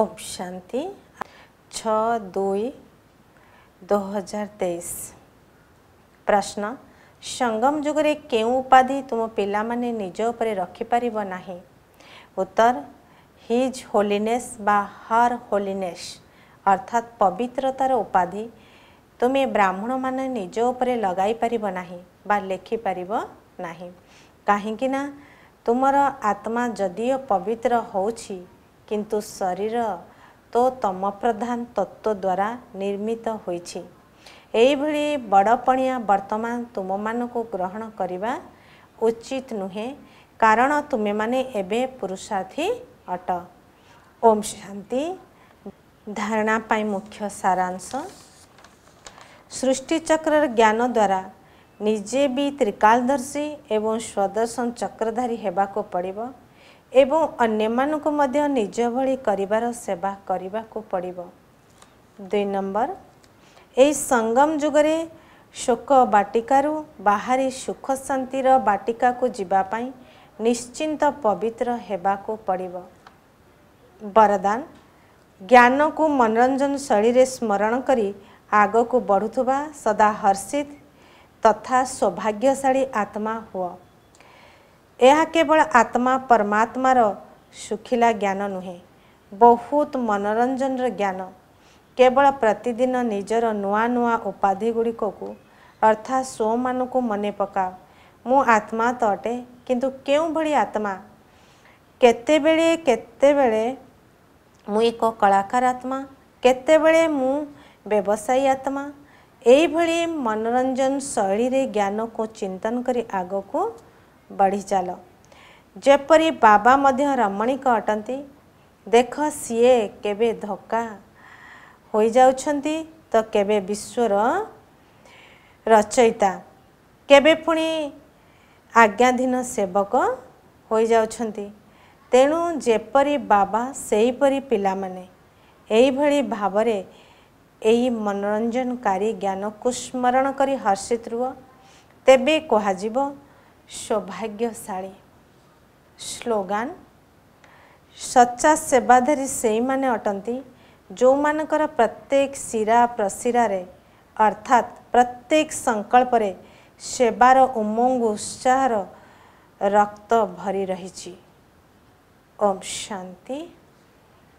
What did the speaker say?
ওম শান্তি ছ দুই দু হাজার তেইশ ପ୍ରଶ୍ନ ସଙ୍ଗମ ଯୁଗରେ କେଉଁ ଉପାଧି ତୁମ ପିଲାମାନେ ନିଜ ଉପରେ ରଖିପାରିବ ନାହିଁ ଉତ୍ତର ହିଜ୍ ହୋଲିନେସ୍ ବା ହର୍ ହୋଲିନେସ୍ ଅର୍ଥାତ୍ ପବିତ୍ରତାର ଉପାଧି ତୁମେ ବ୍ରାହ୍ମଣମାନେ ନିଜ ଉପରେ ଲଗାଇ ପାରିବ ନାହିଁ ବା ଲେଖିପାରିବ ନାହିଁ କାହିଁକିନା ତୁମର ଆତ୍ମା ଯଦିଓ ପବିତ୍ର ହେଉଛି शरीर तत्त्वद्वारा निर्मित हुन्छभरि बड पनिया बर्तमान तुम म ग्रहण गरेको उचित नुहेँ कारण तुमे ए अट ओम शान्ति धारणाई मुख्य सारांश सृष्टिचक्र ज्ञानद्वारा निजेबि त्रिकालदर्शी ए स्वदर्शन चक्रधारी हु ଏବଂ ଅନ୍ୟମାନଙ୍କୁ ମଧ୍ୟ ନିଜ ଭଳି କରିବାର ସେବା କରିବାକୁ ପଡ଼ିବ ଦୁଇ ନମ୍ବର ଏହି ସଙ୍ଗମ ଯୁଗରେ ଶୋକ ବାଟିକାରୁ ବାହାରି ସୁଖ ଶାନ୍ତିର ବାଟିକାକୁ ଯିବା ପାଇଁ ନିଶ୍ଚିନ୍ତ ପବିତ୍ର ହେବାକୁ ପଡ଼ିବ ବରଦାନ ଜ୍ଞାନକୁ ମନୋରଞ୍ଜନ ଶୈଳୀରେ ସ୍ମରଣ କରି ଆଗକୁ ବଢ଼ୁଥିବା ସଦା ହର୍ଷିତ ତଥା ସୌଭାଗ୍ୟଶାଳୀ ଆତ୍ମା ହୁଅ ଏହା କେବଳ ଆତ୍ମା ପରମାତ୍ମାର ଶୁଖିଲା ଜ୍ଞାନ ନୁହେଁ ବହୁତ ମନୋରଞ୍ଜନର ଜ୍ଞାନ କେବଳ ପ୍ରତିଦିନ ନିଜର ନୂଆ ନୂଆ ଉପାଧି ଗୁଡ଼ିକକୁ ଅର୍ଥାତ୍ ସୋମାନଙ୍କୁ ମନେ ପକାଅ ମୁଁ ଆତ୍ମା ତ ଅଟେ କିନ୍ତୁ କେଉଁଭଳି ଆତ୍ମା କେତେବେଳେ କେତେବେଳେ ମୁଁ ଏକ କଳାକାର ଆତ୍ମା କେତେବେଳେ ମୁଁ ବ୍ୟବସାୟୀ ଆତ୍ମା ଏଇଭଳି ମନୋରଞ୍ଜନ ଶୈଳୀରେ ଜ୍ଞାନକୁ ଚିନ୍ତନ କରି ଆଗକୁ ବଢ଼ି ଚାଲ ଯେପରି ବାବା ମଧ୍ୟ ରମଣୀଙ୍କ ଅଟନ୍ତି ଦେଖ ସିଏ କେବେ ଧକା ହୋଇଯାଉଛନ୍ତି ତ କେବେ ବିଶ୍ୱର ରଚୟିତା କେବେ ପୁଣି ଆଜ୍ଞାଧୀନ ସେବକ ହୋଇଯାଉଛନ୍ତି ତେଣୁ ଯେପରି ବାବା ସେହିପରି ପିଲାମାନେ ଏହିଭଳି ଭାବରେ ଏହି ମନୋରଞ୍ଜନକାରୀ ଜ୍ଞାନକୁ ସ୍ମରଣ କରି ହର୍ଷିତ ରୁହ ତେବେ କୁହାଯିବ ସୌଭାଗ୍ୟଶାଳୀ ସ୍ଲୋଗାନ ସଚ୍ଚା ସେବାଧାରୀ ସେଇମାନେ ଅଟନ୍ତି ଯେଉଁମାନଙ୍କର ପ୍ରତ୍ୟେକ ଶିରା ପ୍ରଶିରାରେ ଅର୍ଥାତ୍ ପ୍ରତ୍ୟେକ ସଂକଳ୍ପରେ ସେବାର ଉମଙ୍ଗ ଉତ୍ସାହର ରକ୍ତ ଭରି ରହିଛି ଓମ୍ ଶାନ୍ତି